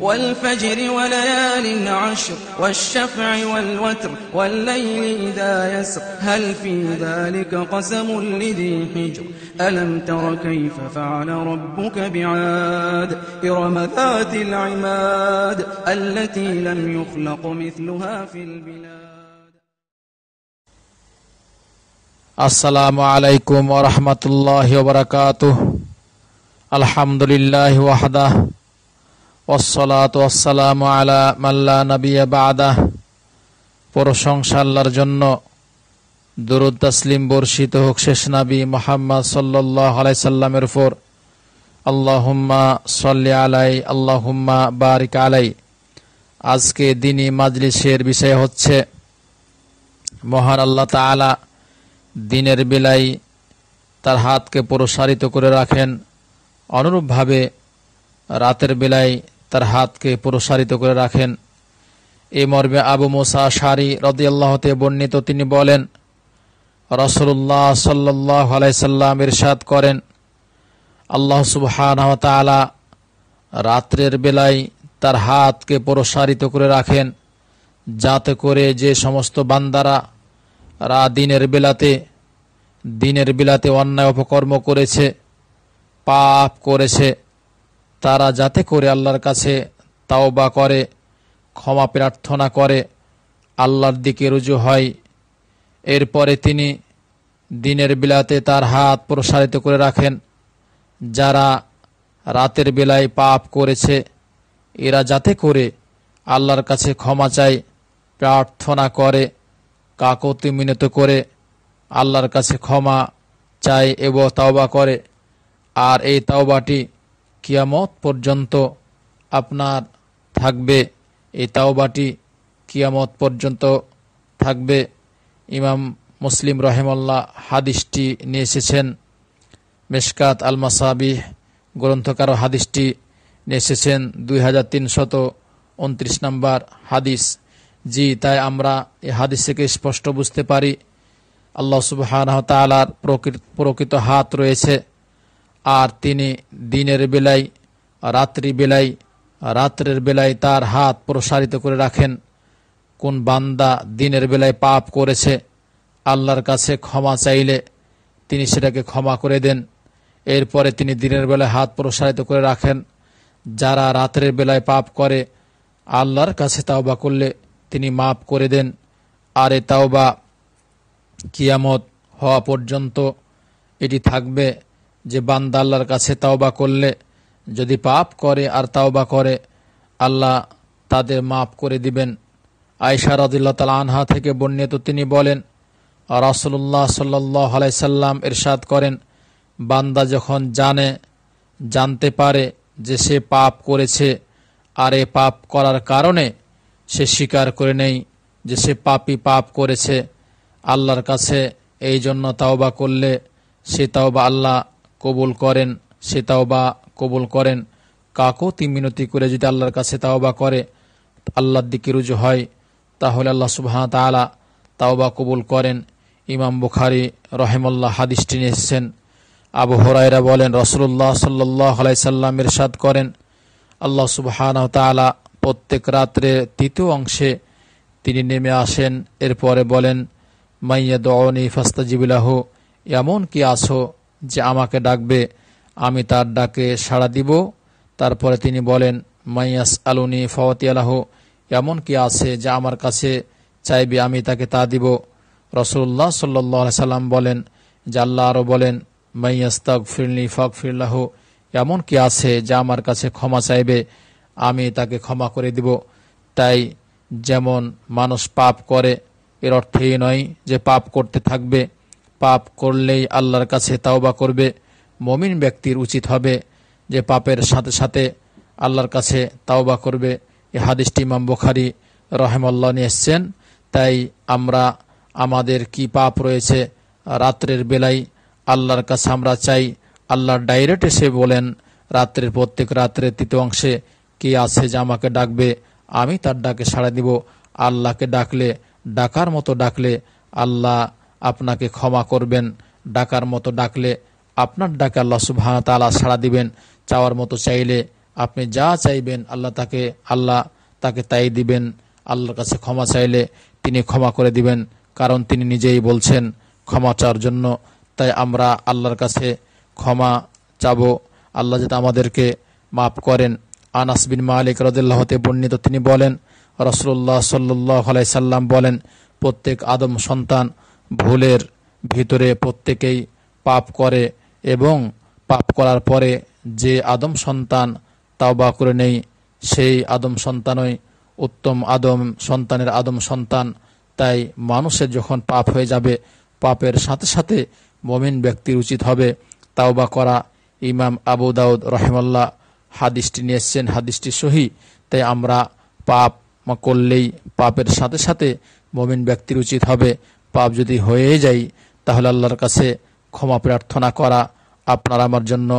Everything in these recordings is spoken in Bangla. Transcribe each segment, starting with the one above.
والفجر وليال عشر والشفع والوتر والليل إذا يسر هل في ذلك قسم لذي حجر ألم تر كيف فعل ربك بعاد إرم ذات العماد التي لم يخلق مثلها في البلاد السلام عليكم ورحمة الله وبركاته الحمد لله وحده ওসলাত আলা মাল্লা নাবিয়া বাদাহ প্রশংসা জন্য দুরুদ তাসলিম বর্ষিত হোক শেষ নাবী মোহাম্মদ সাল্লাহ আলাইসাল্লামের উপর আল্লাহুম্মা সল্লি আলাই আল্লাহুম্মা বারিক আলাই আজকে দিনই মাজলিসের বিষয় হচ্ছে মহান আল্লাহ তালা দিনের বেলায় তার হাতকে প্রসারিত করে রাখেন অনুরূপভাবে রাতের বেলায় তার হাতকে প্রসারিত করে রাখেন এ মর্মে আবু মোসা সারি রদিয়াল্লাহতে বর্ণিত তিনি বলেন রসুল্লাহ সাল্লাহ আলাইসাল্লাম ইরশাদ করেন আল্লাহ সুবহানাহ রাত্রের বেলায় তার হাতকে প্রসারিত করে রাখেন যাতে করে যে সমস্ত বান্দারা রা দিনের বেলাতে দিনের বেলাতে অন্যায় অপকর্ম করেছে পাপ করেছে তারা যাতে করে আল্লাহর কাছে তাওবা করে ক্ষমা প্রার্থনা করে আল্লাহর দিকে রুজু হয় এরপরে তিনি দিনের বেলাতে তার হাত প্রসারিত করে রাখেন যারা রাতের বেলায় পাপ করেছে এরা যাতে করে আল্লাহর কাছে ক্ষমা চায় প্রার্থনা করে কাকতি মিনত করে আল্লাহর কাছে ক্ষমা চায় এবং তাওবা করে আর এই তাওবাটি কিয়ামত পর্যন্ত আপনার থাকবে এই তাওবাটি কিয়ামত পর্যন্ত থাকবে ইমাম মুসলিম রহেমল্লা হাদিসটি নিয়ে এসেছেন মেশকাত আল মাসাবি গ্রন্থকার হাদিসটি নিয়ে এসেছেন দুই হাজার তিনশত উনত্রিশ নম্বর হাদিস জি তাই আমরা এই হাদিস থেকে স্পষ্ট বুঝতে পারি আল্লাহ সুবাহ প্রকৃত হাত রয়েছে আর তিনি দিনের বেলায় রাত্রি বেলায় রাত্রের বেলায় তার হাত প্রসারিত করে রাখেন কোন বান্দা দিনের বেলায় পাপ করেছে আল্লাহর কাছে ক্ষমা চাইলে তিনি সেটাকে ক্ষমা করে দেন এরপরে তিনি দিনের বেলায় হাত প্রসারিত করে রাখেন যারা রাতের বেলায় পাপ করে আল্লাহর কাছে তাওবা করলে তিনি মাফ করে দেন আর এ তাওবা কিয়ামত হওয়া পর্যন্ত এটি থাকবে যে বান্দা আল্লাহর কাছে তাওবা করলে যদি পাপ করে আর তাওবা করে আল্লাহ তাদের মাফ করে দিবেন আয়সা রদুল্লা তাল আনহা থেকে বর্ণিত তিনি বলেন রাসুল্লাহ সাল্লাহ আলাইসাল্লাম এরশাদ করেন বান্দা যখন জানে জানতে পারে যে সে পাপ করেছে আর এ পাপ করার কারণে সে স্বীকার করে নেই যে সে পাপি পাপ করেছে আল্লাহর কাছে এই জন্য তাওবা করলে সে তাওবা আল্লাহ কবুল করেন সে বা কবুল করেন কাকও তিন মিনতি করে যদি আল্লাহর কাছে তাওবা করে আল্লাহর দিকে রুজু হয় তাহলে আল্লাহ সুবাহ তালা তাওবা কবুল করেন ইমাম বুখারি রহেমল্লা হাদিসটি এসছেন আবু হরাইরা বলেন রসুল্লাহ সাল্লাহ আলাইসাল্লাম ইরশাদ করেন আল্লাহ সুবাহানহ তালা প্রত্যেক রাত্রে তৃতীয় অংশে তিনি নেমে আসেন এরপরে বলেন মাইয়া দনি ফাস্তাজিবিলাহ এমন কি আসো যে আমাকে ডাকবে আমি তার ডাকে সাড়া দিব তারপরে তিনি বলেন মাইয়াস আলুনি ফওয়াতি আলাহ এমন কি আছে যা আমার কাছে চাইবে আমি তাকে তা দিব রসুল্লাহ সাল্লি সাল্লাম বলেন জাল্লা আরও বলেন মাইয়াস তক ফিরলি ফক ফিরলাহ এমন কি আছে যা আমার কাছে ক্ষমা চাইবে আমি তাকে ক্ষমা করে দিব তাই যেমন মানুষ পাপ করে এর অর্থেই নয় যে পাপ করতে থাকবে পাপ করলেই আল্লাহর কাছে তাওবা করবে মমিন ব্যক্তির উচিত হবে যে পাপের সাথে সাথে আল্লাহর কাছে তাওবা করবে এ হাদিসটি ইমাম বুখারি রহেমল্লা নিয়ে এসছেন তাই আমরা আমাদের কি পাপ রয়েছে রাত্রের বেলায় আল্লাহর কাছে আমরা চাই আল্লাহ ডাইরেক্ট এসে বলেন রাত্রের প্রত্যেক রাত্রের তৃতীয় অংশে কে আছে যে আমাকে ডাকবে আমি তার ডাকে সাড়া দিব আল্লাহকে ডাকলে ডাকার মতো ডাকলে আল্লাহ আপনাকে ক্ষমা করবেন ডাকার মতো ডাকলে আপনার ডাকে আল্লাহ সুবাহ তালা সাড়া দিবেন চাওয়ার মতো চাইলে আপনি যা চাইবেন আল্লাহ তাকে আল্লাহ তাকে তাই দিবেন আল্লাহর কাছে ক্ষমা চাইলে তিনি ক্ষমা করে দিবেন কারণ তিনি নিজেই বলছেন ক্ষমা চাওয়ার জন্য তাই আমরা আল্লাহর কাছে ক্ষমা চাব আল্লাহ যাতে আমাদেরকে মাফ করেন আনাস বিন মালিক রদুল্লাহতে বর্ণিত তিনি বলেন রসল্লাহ সাল্লাই সাল্লাম বলেন প্রত্যেক আদম সন্তান ভুলের ভিতরে প্রত্যেকেই পাপ করে এবং পাপ করার পরে যে আদম সন্তান তাওবা করে নেই সেই আদম সন্তানই উত্তম আদম সন্তানের আদম সন্তান তাই মানুষের যখন পাপ হয়ে যাবে পাপের সাথে সাথে মমিন ব্যক্তির উচিত হবে তাওবা করা ইমাম আবু দাউদ রহমাল্লাহ হাদিসটি নিয়ে এসছেন হাদিসটি সহি তাই আমরা পাপ করলেই পাপের সাথে সাথে মমিন ব্যক্তির উচিত হবে পাপ যদি হয়ে যাই তাহলে আল্লাহর কাছে ক্ষমা প্রার্থনা করা আপনার আমার জন্য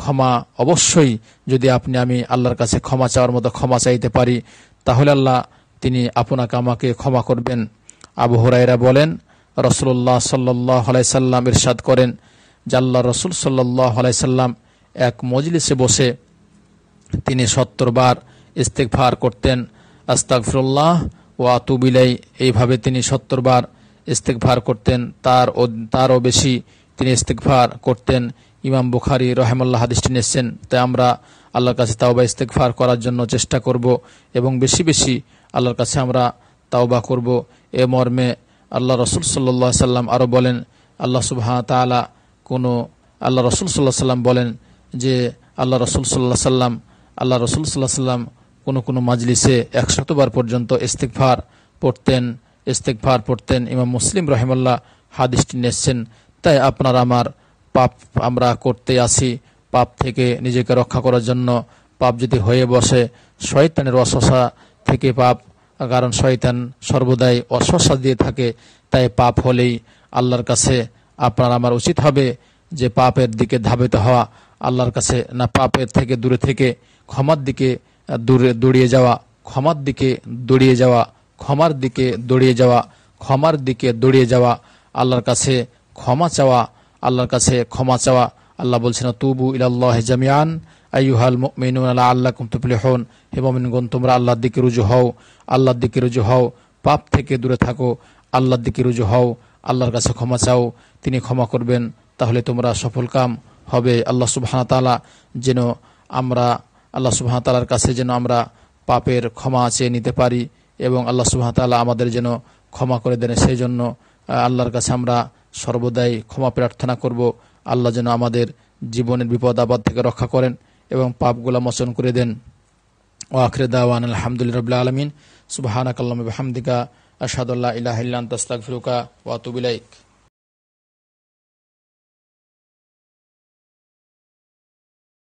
ক্ষমা অবশ্যই যদি আপনি আমি আল্লাহর কাছে ক্ষমা চাওয়ার মতো ক্ষমা চাইতে পারি তাহলে আল্লাহ তিনি আপনাকে আমাকে ক্ষমা করবেন আবু হুরাইরা বলেন রসুল্লাহ সাল্লাই সাল্লাম ইরশাদ করেন জাল্লা রসুল সাল্লাহ সাল্লাম এক মজলিসে বসে তিনি সত্তর বার ইস্তেকফার করতেন আস্তাকফুল্লাহ ও আতুবিলাই এইভাবে তিনি সত্তর বার ইস্তেকভার করতেন তার ও তারও বেশি তিনি ইস্তেকভার করতেন ইমাম বুখারি রহেমুল্লাহ হাদিসটি নিয়েছেন তাই আমরা আল্লাহর কাছে তাওবা ফার করার জন্য চেষ্টা করব এবং বেশি বেশি আল্লাহর কাছে আমরা তাওবা করব এ মর্মে আল্লাহ রসুল সাল্লা সাল্লাম আরও বলেন আল্লাহ সুবাহ তালা কোনো আল্লাহ রসুল সাল্লাহ সাল্লাম বলেন যে আল্লাহ রসুল সাল্লাহ সাল্লাম আল্লাহ রসুল সাল্লাহ সাল্লাম কোনো কোনো মাজলিসে একশতবার পর্যন্ত ফার পড়তেন ইস্তেকভার পড়তেন ইমাম মুসলিম রহেমাল্লাহ হাদিসটি নিয়েছেন তাই আপনার আমার পাপ আমরা করতে আসি পাপ থেকে নিজেকে রক্ষা করার জন্য পাপ যদি হয়ে বসে শয়তানের অশসা থেকে পাপ কারণ শয়তান সর্বদাই অশসা দিয়ে থাকে তাই পাপ হলেই আল্লাহর কাছে আপনার আমার উচিত হবে যে পাপের দিকে ধাবিত হওয়া আল্লাহর কাছে না পাপের থেকে দূরে থেকে ক্ষমার দিকে দূরে দৌড়িয়ে যাওয়া ক্ষমার দিকে দৌড়িয়ে যাওয়া ক্ষমার দিকে দৌড়িয়ে যাওয়া ক্ষমার দিকে দৌড়িয়ে যাওয়া আল্লাহর কাছে ক্ষমা চাওয়া আল্লাহর কাছে ক্ষমা চাওয়া আল্লাহ বলছেন তুবু ইলাল্লাহ জামিয়ান আইহাল মিনুন আল্লাহ আল্লাহ কুমতুফলি হন হেমিনগুন তোমরা আল্লাহর দিকে রুজু হও আল্লাহর দিকে রুজু হও পাপ থেকে দূরে থাকো আল্লাহর দিকে রুজু হও আল্লাহর কাছে ক্ষমা চাও তিনি ক্ষমা করবেন তাহলে তোমরা সফল কাম হবে আল্লাহ সুবাহ তালা যেন আমরা আল্লাহ সুবাহ তালার কাছে যেন আমরা পাপের ক্ষমা চেয়ে নিতে পারি এবং আল্লাহ সুহামতাল্লাহ আমাদের যেন ক্ষমা করে দেন সেই জন্য আল্লাহর কাছে আমরা সর্বদাই ক্ষমা প্রার্থনা করব আল্লাহ যেন আমাদের জীবনের বিপদ আবাদ থেকে রক্ষা করেন এবং পাপগুলা মোচন করে দেন ও আখরে দাওয়ান আলহামদুলিল্লা রবিল্লা আলমিন সুবাহানাকাল্লাম হামদিকা আসাদুল্লাহ ইলাহিল্লান তাস্তাক ফিরুকা ওয়াতুবিলাইক